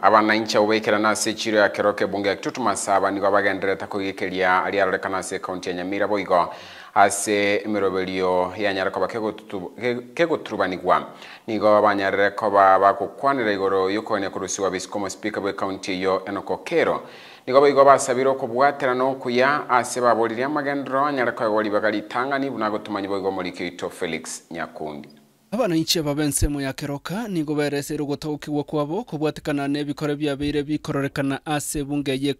abananchi abo baikira nase echiro ya keroke bunge ya kitutu masaba nigo bagenderete koigekeria riaroreka ase ekaunti ya nyamira boigo ase emeroberio yanyare koba kegoturubanigwa nigo banyarire koba bagokwanera igoro yokoenia korusiwa base como speaker bwa ekaunti yo enoko kero nigo boigo basabire okobwaterana kuya ase baboririe amagenderero anyare koegoria baga ritang'ani buna gotumanya boigo omorikio ito felix nyakundi abana inchi aba bensemo yakeroka nigo bereseirwe gutaukigwa kwabo kobwatikana na ebikore biabeire bikororekana ase bungeye ye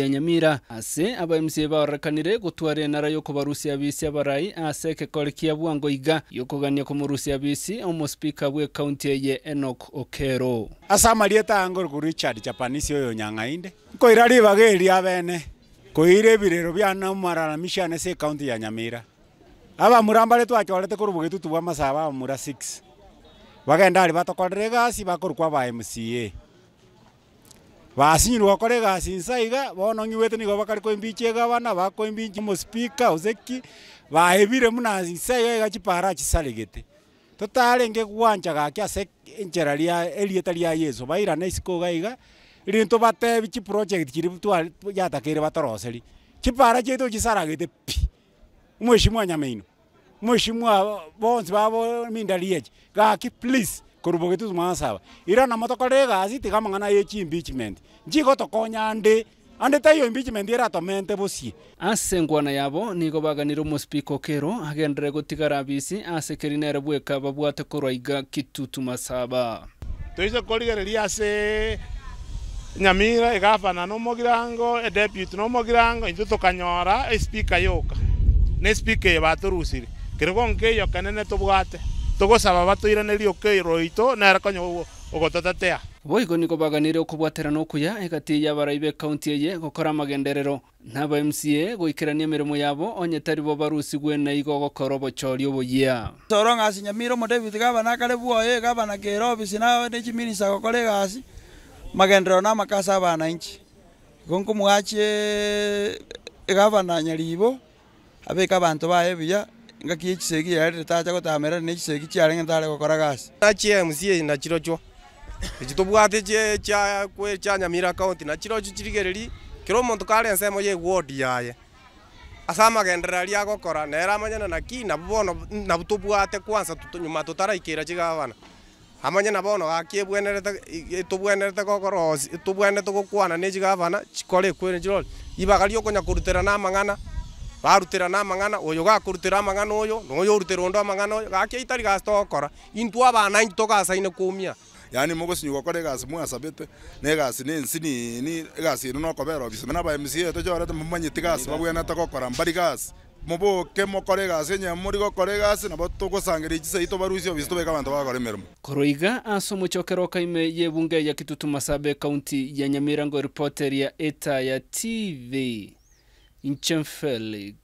ya nyamira ase aba na rayo gotwara enara ya bisi abarai ase ekekore kia bwango iga murusi komorusia bisi omospika bwe kaunti eye enok okero ase amarieta ango rogoro richard chapanisi oyo nyang'ainde nkoira ribaga eria abene koira ebirero biana omalalamisha ase ekaunti ya nyamira aba murambare twachorete korwa bwegetutu bwa masaba mura 6 bagenda ari batokorere gasi bakorukwa ba MCA basinyirwa okore egasi nsaiga bono ng'iwete nigo bakari koimbichi egabana bakoimbichi speaker uzeki baebire muna nsaiga iga chipara chisaregete totarenge gwancha gaki ase enchera ria erieta ria yeso na isiko iga iga rinto batebi kiri chiri twari yatakeire batoroseri chipara chaitu chisaragete pi mweshimwa nyameino mwishimwa bonse babo mindari echi gaki please korubogetu tumasaba ira na motokore egasi tiga mang'ana ya echi impeachment njigotokonya ande ande taiyo impeachment eratomente bosie ase ngwana yabo nigo baganire omospika okero agendere gotigara abisi ase keri nere bweka babwate korwa iga kitutu masaba toise korigereria ase nyamira no mogirango e deputy no mogirango nomogirango intwe tokanyora e speaker yoka ne speaker eye batorusire kiriko nkiyo kenene tubwate tugusaba batwiranirie ukio rwito nere konyo ugotatatea boigo ni gobaganire ukubwaterana okuya egati ya baraibe kaunti eye gokora magenderero na ba MCA goikerania e, mirimo yabo onye tari bo barusi na igo gokora bochori oboyia toro ngasi nyamiro mo David gabana kale buoye eh, gabana kero ofisi na ne chiminisa gokore gasi magenderero na makasa bana inchi gonko mwache eh, gabana nyaribo abeka bantu baye biya ngaki echisegi yarire tacha gotamerera na echisegi chiarenge ntare gokora gasi chiemsie nachiro chwo echi tobwate chia nyamira county nachiro chio chirigereri kero omonto kare ensemo ya ewodi yaye ase ria agokora nere amanyana naki nabo bono kwansa tonyuma totaraikeira chiga abana amanyana bono gaki ebwenerete tobwenerete gokora osi gokwana na echiga chikore ekwere chirori ibagari okonyara korutera na amang'ana warutira na mang'ana uyu gakurutira amang'ana oyo nuyu urutirwo ndo amang'ana uyu gakia itari gasitokora intu abanangi ine kumia yani mogosinyu gokora egasi mwasabete na egasi na ensi nini egasi ino nokobera obisime ba mca eto chorete momanyeti gasi babwenete gokora mbari gasi moboke mokore egasi enye mori gokora egasi nabo togosangeria chisai tobarusia obisi tobeka abanto bagakora emeremo koroiga ase omochokero ye yebunge ya kitutu masabe county ya nyamirango reporter ya eta ya tv Nchem Felix